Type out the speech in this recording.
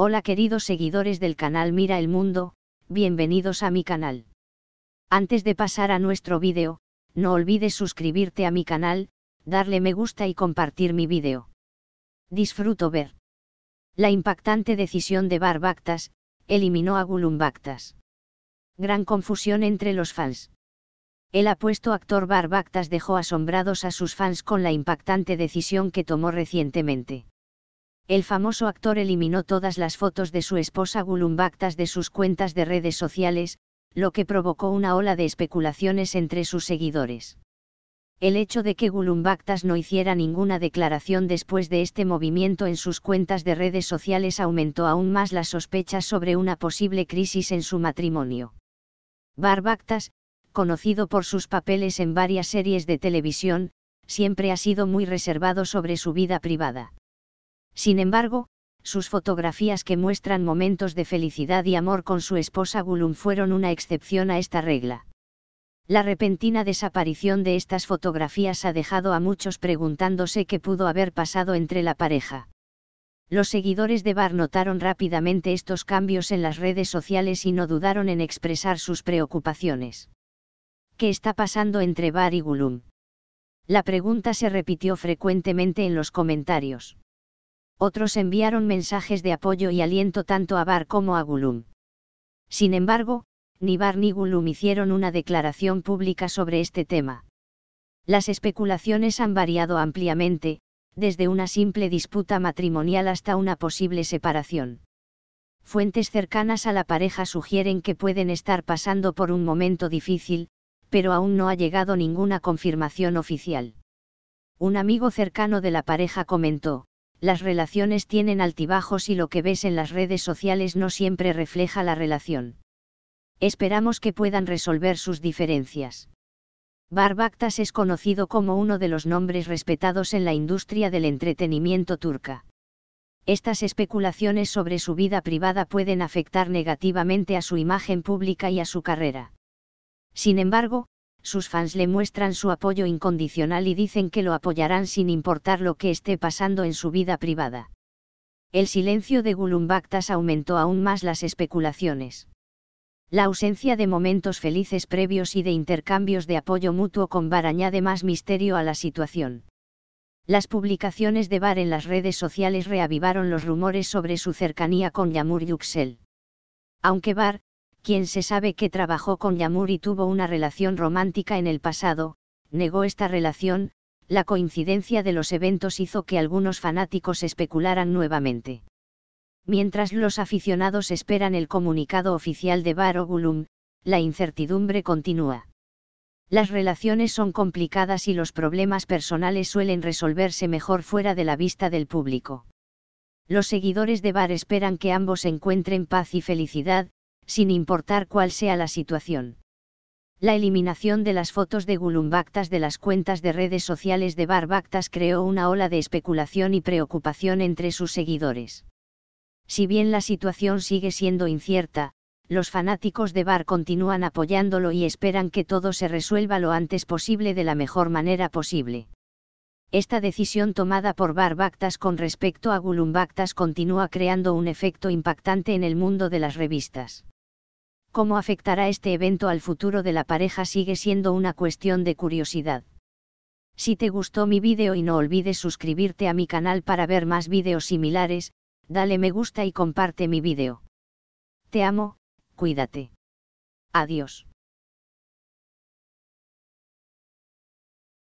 Hola queridos seguidores del canal Mira el Mundo, bienvenidos a mi canal. Antes de pasar a nuestro vídeo, no olvides suscribirte a mi canal, darle me gusta y compartir mi vídeo. Disfruto ver. La impactante decisión de Barbactas, eliminó a Gulumbactas. Gran confusión entre los fans. El apuesto actor Barbactas dejó asombrados a sus fans con la impactante decisión que tomó recientemente el famoso actor eliminó todas las fotos de su esposa Gulumbactas de sus cuentas de redes sociales, lo que provocó una ola de especulaciones entre sus seguidores. El hecho de que Gulumbactas no hiciera ninguna declaración después de este movimiento en sus cuentas de redes sociales aumentó aún más las sospechas sobre una posible crisis en su matrimonio. Barbactas, conocido por sus papeles en varias series de televisión, siempre ha sido muy reservado sobre su vida privada. Sin embargo, sus fotografías que muestran momentos de felicidad y amor con su esposa Gulum fueron una excepción a esta regla. La repentina desaparición de estas fotografías ha dejado a muchos preguntándose qué pudo haber pasado entre la pareja. Los seguidores de Bar notaron rápidamente estos cambios en las redes sociales y no dudaron en expresar sus preocupaciones. ¿Qué está pasando entre Bar y Gulum? La pregunta se repitió frecuentemente en los comentarios otros enviaron mensajes de apoyo y aliento tanto a Bar como a Gulum. Sin embargo, ni Bar ni Gulum hicieron una declaración pública sobre este tema. Las especulaciones han variado ampliamente, desde una simple disputa matrimonial hasta una posible separación. Fuentes cercanas a la pareja sugieren que pueden estar pasando por un momento difícil, pero aún no ha llegado ninguna confirmación oficial. Un amigo cercano de la pareja comentó, las relaciones tienen altibajos y lo que ves en las redes sociales no siempre refleja la relación. Esperamos que puedan resolver sus diferencias. Barbaktas es conocido como uno de los nombres respetados en la industria del entretenimiento turca. Estas especulaciones sobre su vida privada pueden afectar negativamente a su imagen pública y a su carrera. Sin embargo, sus fans le muestran su apoyo incondicional y dicen que lo apoyarán sin importar lo que esté pasando en su vida privada. El silencio de Gulumbactas aumentó aún más las especulaciones. La ausencia de momentos felices previos y de intercambios de apoyo mutuo con Bar añade más misterio a la situación. Las publicaciones de Bar en las redes sociales reavivaron los rumores sobre su cercanía con Yamur Yuxel. Aunque Bar, quien se sabe que trabajó con Yamur y tuvo una relación romántica en el pasado, negó esta relación, la coincidencia de los eventos hizo que algunos fanáticos especularan nuevamente. Mientras los aficionados esperan el comunicado oficial de GULUM, la incertidumbre continúa. Las relaciones son complicadas y los problemas personales suelen resolverse mejor fuera de la vista del público. Los seguidores de Bar esperan que ambos encuentren paz y felicidad, sin importar cuál sea la situación. La eliminación de las fotos de Gulumbactas de las cuentas de redes sociales de Barbactas creó una ola de especulación y preocupación entre sus seguidores. Si bien la situación sigue siendo incierta, los fanáticos de Bar continúan apoyándolo y esperan que todo se resuelva lo antes posible de la mejor manera posible. Esta decisión tomada por Barbactas con respecto a Gulumbactas continúa creando un efecto impactante en el mundo de las revistas. Cómo afectará este evento al futuro de la pareja sigue siendo una cuestión de curiosidad. Si te gustó mi vídeo y no olvides suscribirte a mi canal para ver más vídeos similares, dale me gusta y comparte mi vídeo. Te amo, cuídate. Adiós.